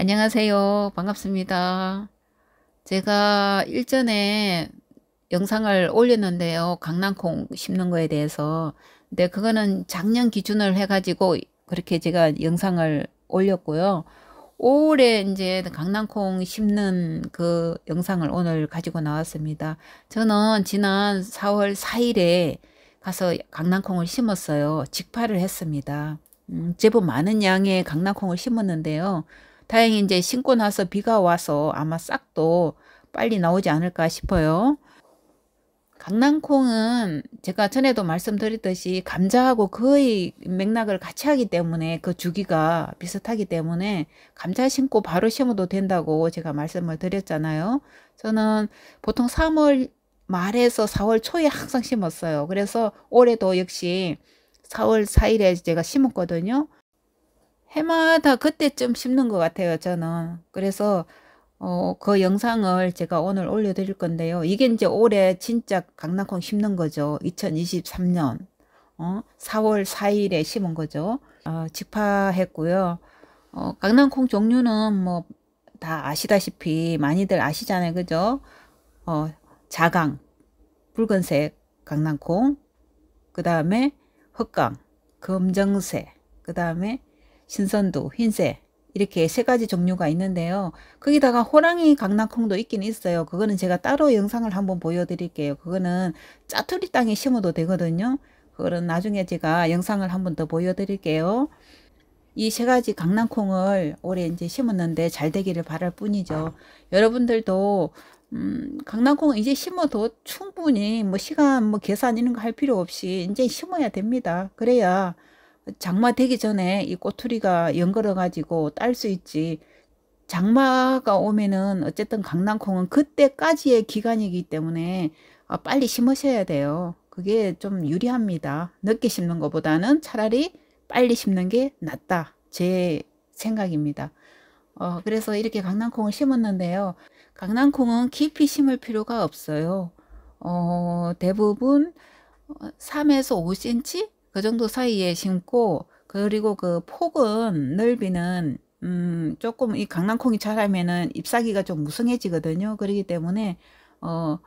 안녕하세요. 반갑습니다. 제가 일전에 영상을 올렸는데요. 강낭콩 심는 거에 대해서 근데 그거는 작년 기준을 해가지고 그렇게 제가 영상을 올렸고요. 올해 이제 강낭콩 심는 그 영상을 오늘 가지고 나왔습니다. 저는 지난 4월 4일에 가서 강낭콩을 심었어요. 직파를 했습니다. 음, 제법 많은 양의 강낭콩을 심었는데요. 다행히 이제 신고 나서 비가 와서 아마 싹도 빨리 나오지 않을까 싶어요. 강낭콩은 제가 전에도 말씀드렸듯이 감자하고 거의 맥락을 같이 하기 때문에 그 주기가 비슷하기 때문에 감자 심고 바로 심어도 된다고 제가 말씀을 드렸잖아요. 저는 보통 3월 말에서 4월 초에 항상 심었어요. 그래서 올해도 역시 4월 4일에 제가 심었거든요. 해마다 그때쯤 심는 것 같아요 저는 그래서 어, 그 영상을 제가 오늘 올려 드릴 건데요 이게 이제 올해 진짜 강낭콩 심는 거죠 2023년 어, 4월 4일에 심은 거죠 어, 직파했고요 어, 강낭콩 종류는 뭐 다 아시다시피 많이들 아시잖아요 그죠 어, 자강 붉은색 강낭콩 그 다음에 흑강 검정색 그 다음에 신선도, 흰색 이렇게 세 가지 종류가 있는데요. 거기다가 호랑이 강낭콩도 있긴 있어요. 그거는 제가 따로 영상을 한번 보여드릴게요. 그거는 짜투리 땅에 심어도 되거든요. 그거는 나중에 제가 영상을 한번 더 보여드릴게요. 이 세 가지 강낭콩을 올해 이제 심었는데 잘 되기를 바랄 뿐이죠. 여러분들도 음, 강낭콩은 이제 심어도 충분히 뭐 시간 뭐 계산 이런 거 할 필요 없이 이제 심어야 됩니다. 그래야 장마 되기 전에 이 꼬투리가 연걸어 가지고 딸 수 있지 장마가 오면은 어쨌든 강낭콩은 그때까지의 기간이기 때문에 아, 빨리 심으셔야 돼요. 그게 좀 유리합니다. 늦게 심는 것보다는 차라리 빨리 심는 게 낫다. 제 생각입니다. 어, 그래서 이렇게 강낭콩을 심었는데요. 강낭콩은 깊이 심을 필요가 없어요. 어, 대부분 3에서 어, 5cm 그 정도 사이에 심고 그리고 그 폭은 넓이는 음 조금 이 강낭콩이 자라면은 잎사귀가 좀 무성해지거든요. 그러기 때문에 어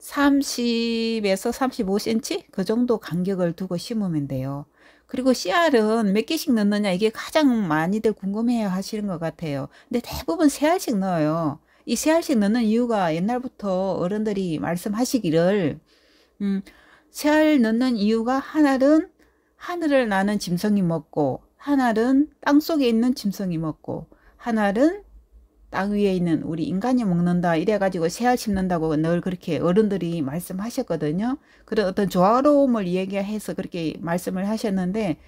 30에서 35cm 그 정도 간격을 두고 심으면 돼요. 그리고 씨알은 몇 개씩 넣느냐 이게 가장 많이들 궁금해 하시는 것 같아요. 근데 대부분 세 알씩 넣어요. 이 세 알씩 넣는 이유가 옛날부터 어른들이 말씀하시기를 음 새알 넣는 이유가 하나는 하늘을 나는 짐승이 먹고 하나는 땅 속에 있는 짐승이 먹고 하나는 땅 위에 있는 우리 인간이 먹는다 이래가지고 새알 심는다고 늘 그렇게 어른들이 말씀하셨거든요. 그런 어떤 조화로움을 이기해서 그렇게 말씀을 하셨는데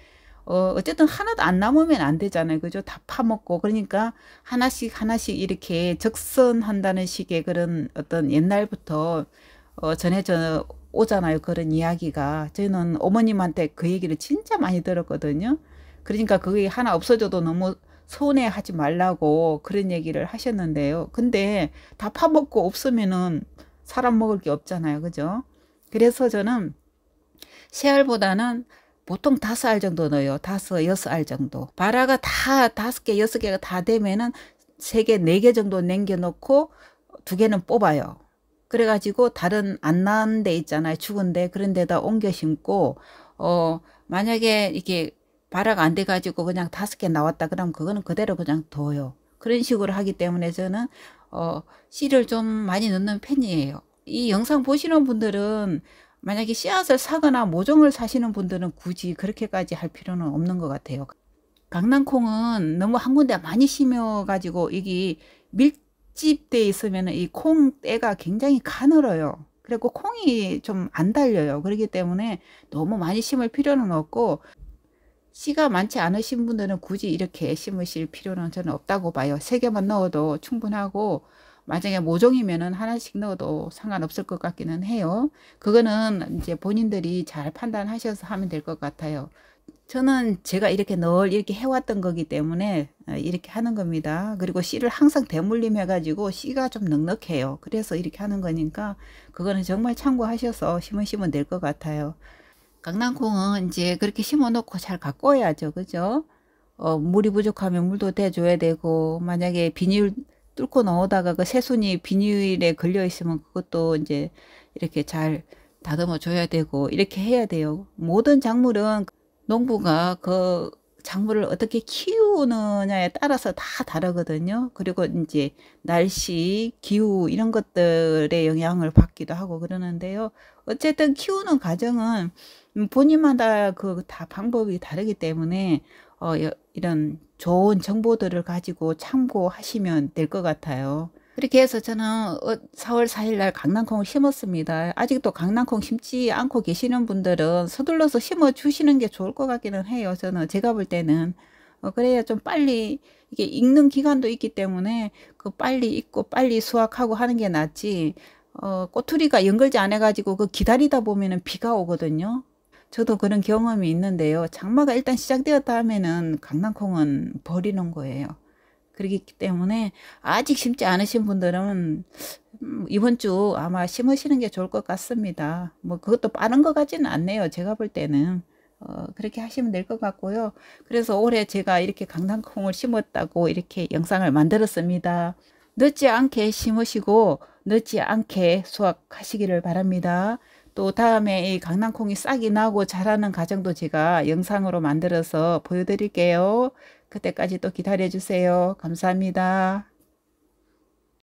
어, 어쨌든 하나도 안 남으면 안 되잖아요. 그죠? 다 파먹고. 그러니까 하나씩 하나씩 이렇게 적선한다는 식의 그런 어떤 옛날부터 어, 전해져 오잖아요. 그런 이야기가. 저는 어머님한테 그 얘기를 진짜 많이 들었거든요. 그러니까 그게 하나 없어져도 너무 손해하지 말라고 그런 얘기를 하셨는데요. 근데 다 파먹고 없으면은 사람 먹을 게 없잖아요. 그죠? 그래서 저는 세 알보다는 보통 다섯 알 정도 넣어요. 다섯, 여섯 알 정도. 바라가 다 다섯 개, 여섯 개가 다 되면은 세 개, 네 개 정도 남겨놓고 두 개는 뽑아요. 그래가지고 다른 안 난 데 있잖아요. 죽은 데 그런 데다 옮겨 심고 어 만약에 이게 발악 안 돼가지고 그냥 다섯 개 나왔다 그러면 그거는 그대로 그냥 둬요. 그런 식으로 하기 때문에 저는 어 씨를 좀 많이 넣는 편이에요. 이 영상 보시는 분들은 만약에 씨앗을 사거나 모종을 사시는 분들은 굳이 그렇게까지 할 필요는 없는 것 같아요. 강낭콩은 너무 한 군데 많이 심어가지고 이게 밀 찝돼 있으면 이 콩때가 굉장히 가늘어요. 그리고 콩이 좀 안 달려요. 그렇기 때문에 너무 많이 심을 필요는 없고 씨가 많지 않으신 분들은 굳이 이렇게 심으실 필요는 저는 없다고 봐요. 세 개만 넣어도 충분하고 만약에 모종이면은 하나씩 넣어도 상관없을 것 같기는 해요. 그거는 이제 본인들이 잘 판단하셔서 하면 될 것 같아요. 저는 제가 이렇게 늘 이렇게 해왔던 거기 때문에 어, 이렇게 하는 겁니다. 그리고 씨를 항상 대물림 해가지고 씨가 좀 넉넉해요. 그래서 이렇게 하는 거니까 그거는 정말 참고하셔서 심으시면 될 것 같아요. 강낭콩은 이제 그렇게 심어놓고 잘 가꿔야죠. 그죠? 어, 물이 부족하면 물도 대줘야 되고 만약에 비닐 뚫고 넣어다가 그 새순이 비닐에 걸려 있으면 그것도 이제 이렇게 잘 다듬어 줘야 되고 이렇게 해야 돼요. 모든 작물은 농부가 그 작물을 어떻게 키우느냐에 따라서 다 다르거든요. 그리고 이제 날씨, 기후 이런 것들의 영향을 받기도 하고 그러는데요. 어쨌든 키우는 과정은 본인마다 그 다 방법이 다르기 때문에 어 이런 좋은 정보들을 가지고 참고하시면 될 것 같아요. 그렇게 해서 저는 4월 어, 4일 날 강낭콩을 심었습니다. 아직도 강낭콩 심지 않고 계시는 분들은 서둘러서 심어 주시는 게 좋을 것 같기는 해요. 저는 제가 볼 때는 어, 그래야 좀 빨리 이게 익는 기간도 있기 때문에 그 빨리 익고 빨리 수확하고 하는 게 낫지 어, 꼬투리가 연결지 안 해가지고 그 기다리다 보면은 비가 오거든요. 저도 그런 경험이 있는데요. 장마가 일단 시작되었다 하면은 강낭콩은 버리는 거예요. 그렇기 때문에 아직 심지 않으신 분들은 이번 주 아마 심으시는 게 좋을 것 같습니다. 뭐 그것도 빠른 것 같지는 않네요. 제가 볼 때는. 어, 그렇게 하시면 될 것 같고요. 그래서 올해 제가 이렇게 강낭콩을 심었다고 이렇게 영상을 만들었습니다. 늦지 않게 심으시고 늦지 않게 수확하시기를 바랍니다. 또 다음에 이 강낭콩이 싹이 나고 자라는 과정도 제가 영상으로 만들어서 보여드릴게요. 그때까지 또 기다려주세요. 감사합니다.